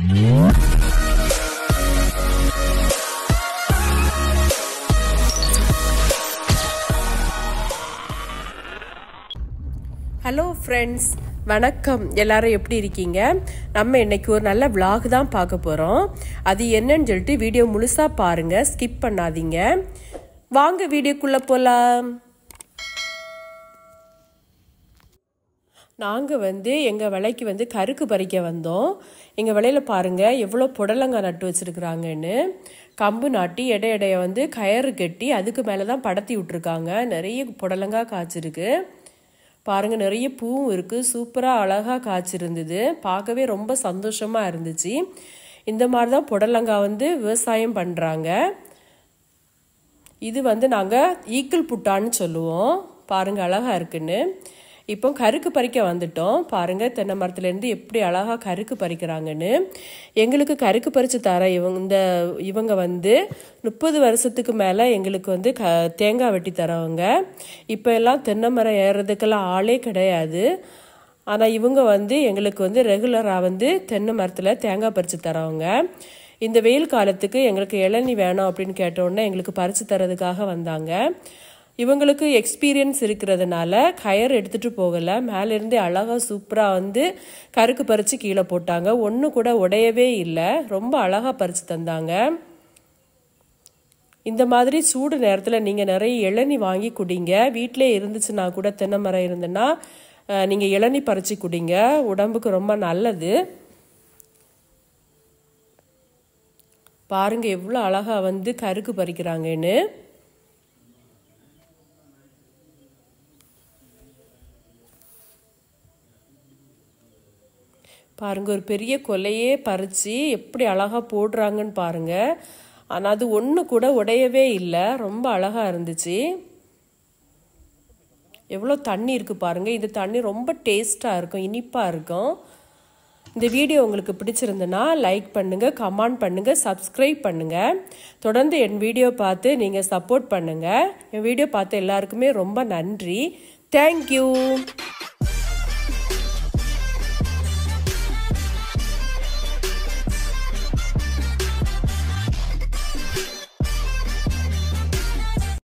hello friends வணக்கம் எல்லாரும் எப்படி இருக்கீங்க நம்ம இன்னைக்கு ஒரு நல்ல விளாக் தான் பார்க்க போகிறோம் அது என்னன்னு சொல்லிட்டு வீடியோ முழுசாக பாருங்கள் ஸ்கிப் பண்ணாதீங்க வாங்க வீடியோக்குள்ளே போகலாம் நாங்கள் வந்து எங்கள் விலைக்கு வந்து கருக்கு பறிக்க வந்தோம் எங்கள் விலையில் பாருங்கள் எவ்வளோ புடலங்காய் நட்டு வச்சுருக்குறாங்கன்னு கம்பு நாட்டி எடை எடைய வந்து கயறு கட்டி அதுக்கு மேலே தான் படத்தி விட்ருக்காங்க நிறைய புடலங்காய் காய்ச்சிருக்கு பாருங்கள் நிறைய பூவும் இருக்குது சூப்பராக அழகாக காய்ச்சிருந்தது பார்க்கவே ரொம்ப சந்தோஷமாக இருந்துச்சு இந்த மாதிரி தான் புடலங்காய் வந்து விவசாயம் பண்ணுறாங்க இது வந்து நாங்கள் ஈக்கிள் புட்டான்னு சொல்லுவோம் பாருங்கள் அழகாக இருக்குன்னு இப்போ கருக்கு பறிக்க வந்துட்டோம் பாருங்கள் தென்னை மரத்துலேருந்து எப்படி அழகாக கருக்கு பறிக்கிறாங்கன்னு எங்களுக்கு கருக்கு பறித்து தர இவங்க இந்த இவங்க வந்து முப்பது வருஷத்துக்கு மேலே எங்களுக்கு வந்து க தேங்காய் வெட்டி தரவங்க இப்போ எல்லாம் தென்னை மரம் ஏறுறதுக்கெல்லாம் ஆளே கிடையாது ஆனால் இவங்க வந்து எங்களுக்கு வந்து ரெகுலராக வந்து தென்னை மரத்தில் தேங்காய் பறித்து தரவங்க இந்த வெயில் காலத்துக்கு எங்களுக்கு இளநீ வேணும் அப்படின்னு கேட்டோன்னே எங்களுக்கு பறித்து தரதுக்காக வந்தாங்க இவங்களுக்கு எக்ஸ்பீரியன்ஸ் இருக்கிறதுனால கயர் எடுத்துகிட்டு போகலை மேலேருந்தே அழகாக சூப்பராக வந்து கருக்கு பறித்து கீழே போட்டாங்க ஒன்று கூட உடையவே இல்லை ரொம்ப அழகாக பறித்து தந்தாங்க இந்த மாதிரி சூடு நேரத்தில் நீங்கள் நிறைய இளநி வாங்கி குடிங்க வீட்டிலே இருந்துச்சுன்னா கூட தென்னை மரம் இருந்துன்னா நீங்கள் இளநி பறித்து குடிங்க உடம்புக்கு ரொம்ப நல்லது பாருங்கள் எவ்வளோ அழகாக வந்து கருக்கு பறிக்கிறாங்கன்னு பாருங்கள் ஒரு பெரிய கொலையே பறித்து எப்படி அழகாக போடுறாங்கன்னு பாருங்கள் ஆனால் அது ஒன்று கூட உடையவே இல்லை ரொம்ப அழகாக இருந்துச்சு எவ்வளோ தண்ணி இருக்குது பாருங்கள் இந்த தண்ணி ரொம்ப டேஸ்ட்டாக இருக்கும் இனிப்பாக இருக்கும் இந்த வீடியோ உங்களுக்கு பிடிச்சிருந்தனா லைக் பண்ணுங்கள் கமெண்ட் பண்ணுங்கள் சப்ஸ்கிரைப் பண்ணுங்கள் தொடர்ந்து என் வீடியோ பார்த்து நீங்கள் சப்போர்ட் பண்ணுங்கள் என் வீடியோ பார்த்து எல்லாருக்குமே ரொம்ப நன்றி தேங்க்யூ